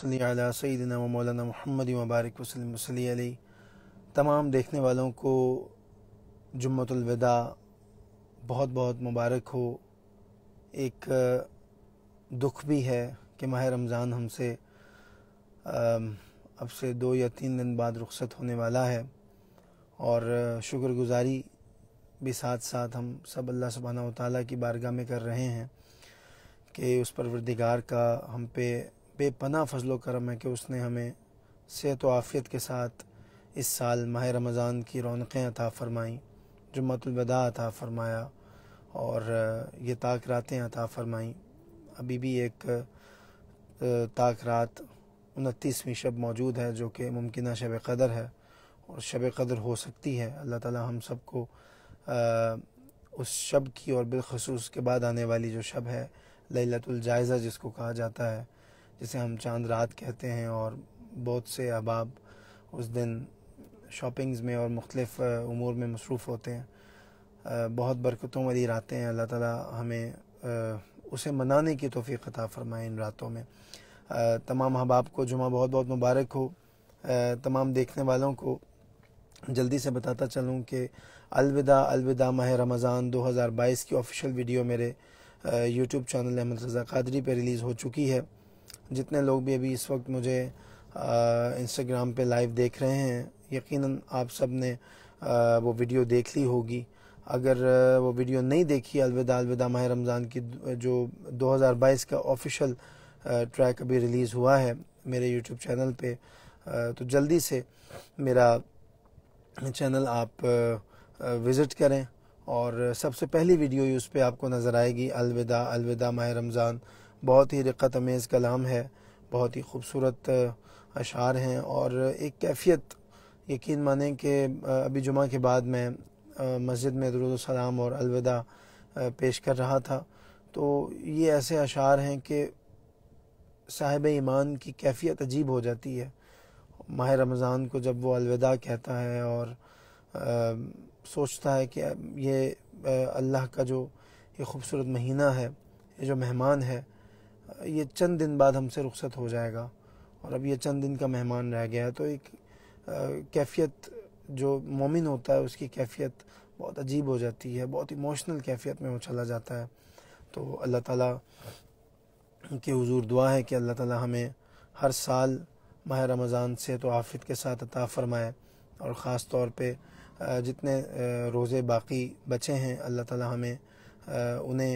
सली अला मौलाना मोहम्मद मुबारक वसलम वसली अली तमाम देखने वालों को जुम्मतलविदा बहुत बहुत मुबारक हो एक दुख भी है कि माह रमज़ान हमसे अब से दो या तीन दिन बाद रुखसत होने वाला है और शुक्रगुजारी भी साथ साथ हम सब अल्लाह सुबहाना ताली की बारगाह में कर रहे हैं कि उस परवरदिगार का हम पे बेपना फजलो करम है कि उसने हमें सेहत व आफ़ियत के साथ इस साल माह रमज़ान की रौनकें अता फ़रमाईं जुम्मतुलवदा अता फ़रमाया और ये ताक रातें अता फ़रमाईं अभी भी एक ताक रात उनतीसवीं शब मौजूद है जो कि मुमकिन शब कदर है और शब कदर हो सकती है अल्लाह ताला हम सबको उस शब की और बिलखसूस के बाद आने वाली जो शब है लतुलजायज़ा जिसको कहा जाता है जिसे हम चांद रात कहते हैं और बहुत से अहबाब उस दिन शॉपिंग्स में और मुख्तलिफ़ उमूर में मसरूफ़ होते हैं बहुत बरकतों वाली रातें हैं अल्लाह ताला हमें उसे मनाने की तोफ़ी अता फ़रमाए इन रातों में तमाम अहबाब को जुमा बहुत बहुत मुबारक हो तमाम देखने वालों को जल्दी से बताता चलूँ कि अलविदा अलविदा माह रमज़ान 2022 की ऑफिशियल वीडियो मेरे यूट्यूब चैनल अहमद रज़ा कादरी पर रिलीज़ हो चुकी है जितने लोग भी अभी इस वक्त मुझे इंस्टाग्राम पे लाइव देख रहे हैं यकीनन आप सब ने आ, वो वीडियो देख ली होगी अगर वो वीडियो नहीं देखी अलविदा अलविदा माह रमज़ान की जो 2022 का ऑफिशियल ट्रैक अभी रिलीज़ हुआ है मेरे यूट्यूब चैनल पे आ, तो जल्दी से मेरा चैनल आप विज़िट करें और सबसे पहली वीडियो ही उस पर आपको नज़र आएगी अलविदा अलविदा माह रमज़ान बहुत ही रक़त अमेज़ कलाम है बहुत ही खूबसूरत अशार हैं और एक कैफियत यकीन माने कि अभी जुमा के बाद मैं मस्जिद में दरुदसलाम और अलविदा पेश कर रहा था तो ये ऐसे अशार हैं कि साहिब ईमान की कैफियत अजीब हो जाती है माह रमज़ान को जब वो अलविदा कहता है और आ, सोचता है कि ये अल्लाह का जो ये खूबसूरत महीना है ये जो मेहमान है ये चंद दिन बाद हमसे रुखसत हो जाएगा और अब ये चंद दिन का मेहमान रह गया है तो एक कैफियत जो मोमिन होता है उसकी कैफियत बहुत अजीब हो जाती है बहुत इमोशनल कैफियत में वो चला जाता है तो अल्लाह ताला के हुजूर दुआ है कि अल्लाह ताला हमें हर साल माह रमज़ान से तो आफित के साथ अता फ़रमाए और ख़ास तौर पे जितने रोज़े बाकी बचे हैं अल्लाह ताला हमें उन्हें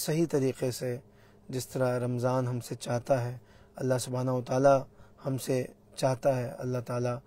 सही तरीक़े से जिस तरह रमज़ान हमसे चाहता है अल्लाह सुबहाना ताली हमसे चाहता है अल्लाह ताला